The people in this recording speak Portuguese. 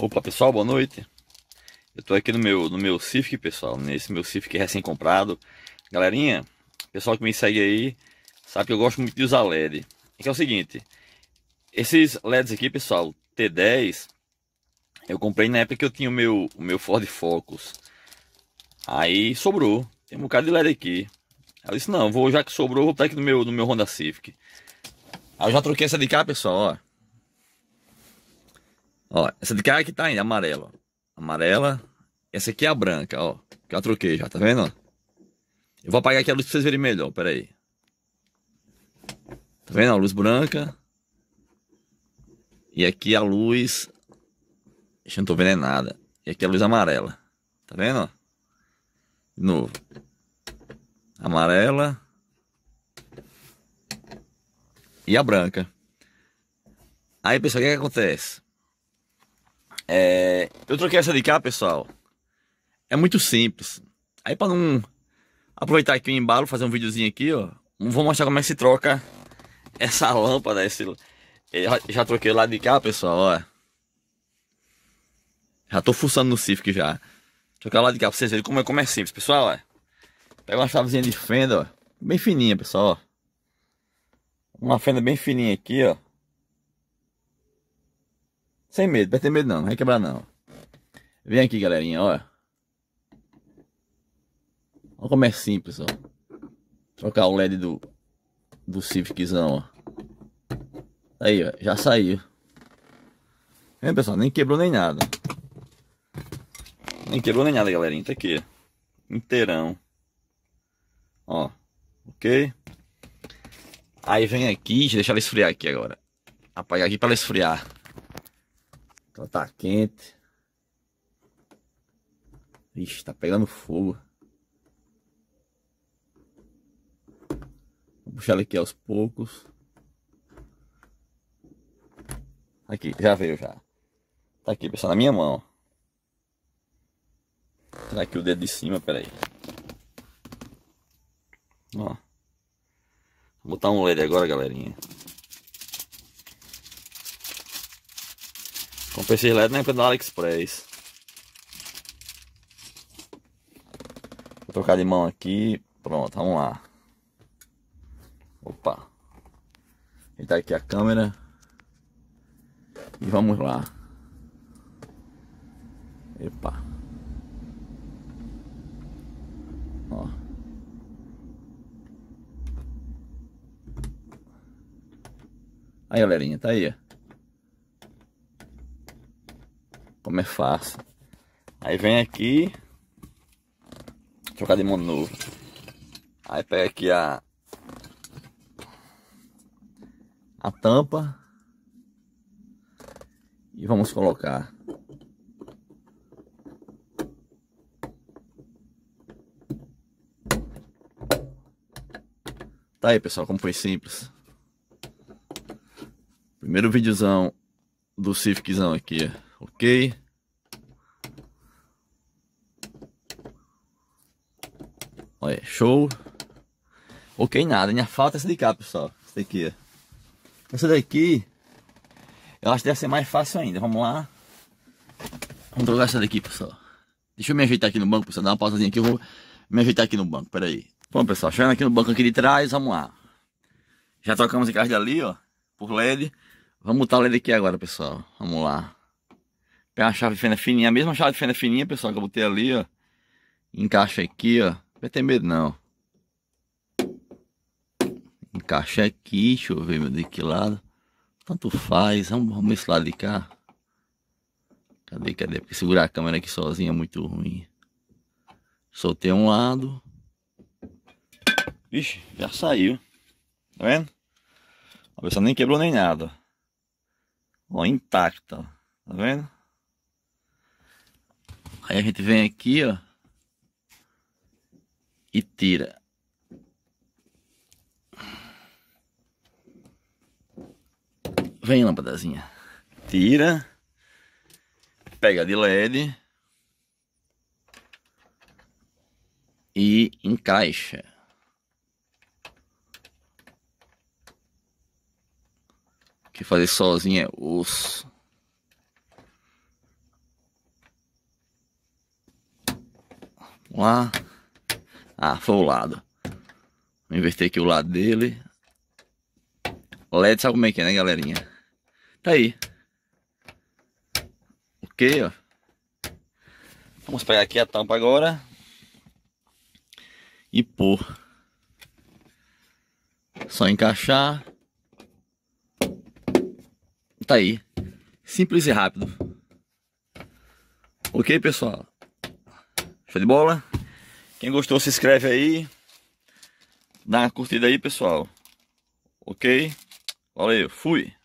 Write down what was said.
Opa pessoal, boa noite. Eu tô aqui no meu, no meu Civic, pessoal, nesse meu Civic recém-comprado. Galerinha, pessoal que me segue aí, sabe que eu gosto muito de usar LED. É que é o seguinte, esses LEDs aqui, pessoal, T10, eu comprei na época que eu tinha o meu, o meu Ford Focus. Aí sobrou, tem um bocado de LED aqui. Ela disse, não, vou, já que sobrou, vou botar aqui no meu, no meu Honda Civic. Aí eu já troquei essa de cá, pessoal, ó. Ó, essa de cá é que tá ainda, é amarela. Amarela. Essa aqui é a branca, ó. Que eu troquei já, tá vendo? Eu vou apagar aqui a luz pra vocês verem melhor, pera aí. Tá vendo? A luz branca. E aqui a luz... Deixa eu não tô vendo é nada. E aqui a luz amarela. Tá vendo? De novo. Amarela. E a branca. Aí, pessoal, o que, é que acontece? É, eu troquei essa de cá, pessoal. É muito simples. Aí para não aproveitar aqui o embalo, fazer um videozinho aqui, ó. Vou mostrar como é que se troca essa lâmpada, esse... Eu eh, já, troquei lá de cá, pessoal, ó. Já tô fuçando no Civic já. trocar lá de cá pra vocês verem como é, como é simples, pessoal, ó. Pega uma chavezinha de fenda, ó. Bem fininha, pessoal, ó. Uma fenda bem fininha aqui, ó. Sem medo, vai ter medo não, não vai quebrar não. Vem aqui, galerinha, olha. Olha como é simples, ó. Trocar o LED do, do Civiczão, ó. Aí, ó, já saiu. Vem, pessoal, nem quebrou nem nada. Nem quebrou nem nada, galerinha. Tá aqui, inteirão. Ó, ok? Aí vem aqui, deixa ela esfriar aqui agora. Apagar aqui para ela esfriar. Então tá quente. Ixi, tá pegando fogo. Vou puxar ele aqui aos poucos. Aqui, já veio já. Tá aqui, pessoal, na minha mão. Será que o dedo de cima, peraí. Ó. Vou botar um LED agora, galerinha. Comprei esses LED na empresa da AliExpress. Vou trocar de mão aqui. Pronto, vamos lá. Opa. Ele tá aqui a câmera. E vamos lá. Epa. Ó. Aí, galerinha, tá aí, Como é fácil. Aí vem aqui. Trocar de mão novo. Aí pega aqui a. A tampa. E vamos colocar. Tá aí pessoal, como foi simples. Primeiro videozão do Civiczão aqui, ó ok? Olha, show. Ok, nada, minha falta é essa de cá, pessoal. Essa daqui, ó. Essa daqui, eu acho que deve ser mais fácil ainda. Vamos lá. Vamos trocar essa daqui, pessoal. Deixa eu me ajeitar aqui no banco, pessoal. Dá uma pausazinha aqui, eu vou me ajeitar aqui no banco, peraí. Bom, pessoal, chegando aqui no banco aqui de trás, vamos lá. Já trocamos a caixa ali, ó, por LED. Vamos botar o LED aqui agora, pessoal. Vamos lá. Tem uma chave de fenda fininha, a mesma chave de fenda fininha, pessoal, que eu botei ali, ó. Encaixa aqui, ó. Não vai ter medo, não. Encaixa aqui, deixa eu ver meu de que lado. Tanto faz, vamos, vamos esse lado de cá. Cadê, cadê? Porque segurar a câmera aqui sozinha é muito ruim. Soltei um lado. Vixe, já saiu. Tá vendo? A pessoa nem quebrou nem nada. Ó, intacta. Tá vendo? Aí a gente vem aqui, ó. E tira. Vem, lâmpadazinha. Tira. Pega de LED. E encaixa. Que fazer sozinho é osso. Vamos lá. Ah, foi o lado. Vou inverter aqui o lado dele. LED sabe como é que é, né, galerinha? Tá aí. Ok, ó. Vamos pegar aqui a tampa agora. E pôr. Só encaixar. Tá aí. Simples e rápido. Ok, pessoal? Show de bola? Quem gostou, se inscreve aí. Dá uma curtida aí, pessoal. Ok? Valeu, fui!